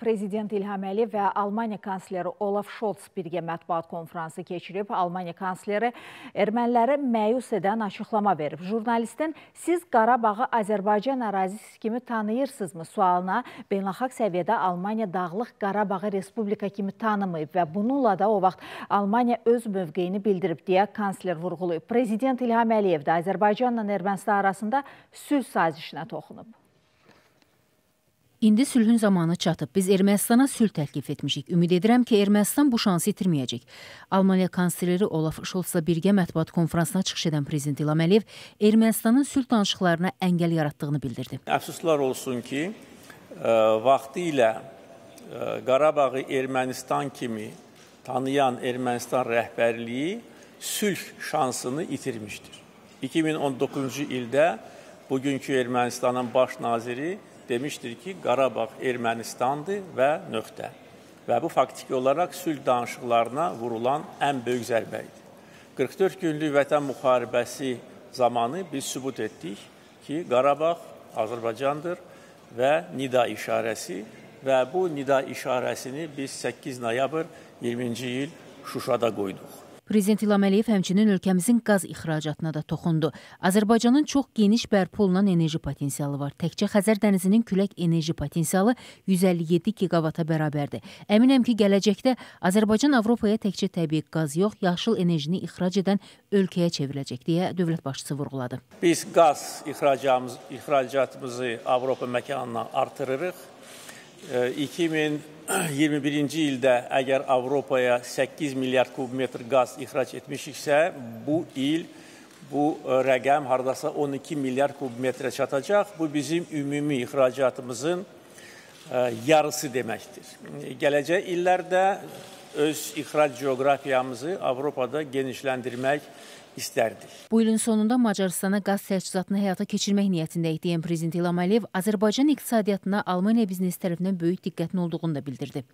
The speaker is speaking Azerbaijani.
Prezident İlham Əliyev və Almaniya kansleri Olaf Scholz birgə mətbuat konfransı keçirib. Almaniya kansleri erməniləri məyus edən açıqlama verib. Jurnalistin siz Qarabağı Azərbaycan ərazisi kimi tanıyırsınızmı sualına beynəlxalq səviyyədə Almaniya Dağlıq Qarabağı Respublika kimi tanımayıb və bununla da o vaxt Almaniya öz mövqeyini bildirib deyə kansler vurğulayıb. Prezident İlham Əliyev də Azərbaycanla Ermənistan arasında sülh sazişinə toxunub. İndi sülhün zamanı çatıb. Biz Ermənistana sülh təklif etmişik. Ümid edirəm ki, Ermənistan bu şansı itirməyəcək. Almaniya kansleri Olaf Scholz-la birgə mətbuat konfransına çıxış edən prezident İlham Əliyev Ermənistanın sülh danışıqlarına əngəl yaratdığını bildirdi. Əfsuslar olsun ki, e, vaxtı ilə e, Qarabağı Ermənistan kimi tanıyan Ermənistan rəhbərliyi sülh şansını itirmişdir. 2019-cu ildə bugünkü Ermənistanın baş naziri demişdir ki, Qarabağ Ermənistandır və nöqtə. Və bu faktiki olaraq sülh danışıqlarına vurulan ən böyük zərbə idi. 44 günlük vətən müharibəsi zamanı biz sübut etdik ki, Qarabağ Azərbaycandır və nida işarəsi və bu nida işarəsini biz 8 noyabr 20-ci il Şuşada qoyduq. Prezident İlham Əliyev həmçinin ölkəmizin qaz ixracatına da toxundu. Azərbaycanın çox geniş bərpa olunan enerji potensialı var. Təkcə Xəzər dənizinin külək enerji potensialı 157 gigavata bərabərdir. Əminəm ki, gələcəkdə Azərbaycan Avropaya təkcə təbii qaz yox, yaşıl enerjini ixrac edən ölkəyə çevriləcək deyə dövlət başçısı vurğuladı. Biz qaz ixracatımızı Avropa məkanına artırırıq 2021-ci ildə əgər Avropaya 8 milyard kubmetr qaz ixrac etmişiksə, bu il bu e, rəqəm hardasa 12 milyard kubmetrə çatacaq. Bu bizim ümumi ixracatımızın e, yarısı deməkdir. Gələcək illərdə öz ixrac coğrafiyamızı Avropada genişləndirmək istərdik. Bu ilin sonunda Macaristana qaz təchizatını həyata keçirmək niyyətindəyik deyən prezident İlham Əliyev Azərbaycan iqtisadiyyatına Almaniya biznes tərəfindən böyük diqqətin olduğunu da bildirdi.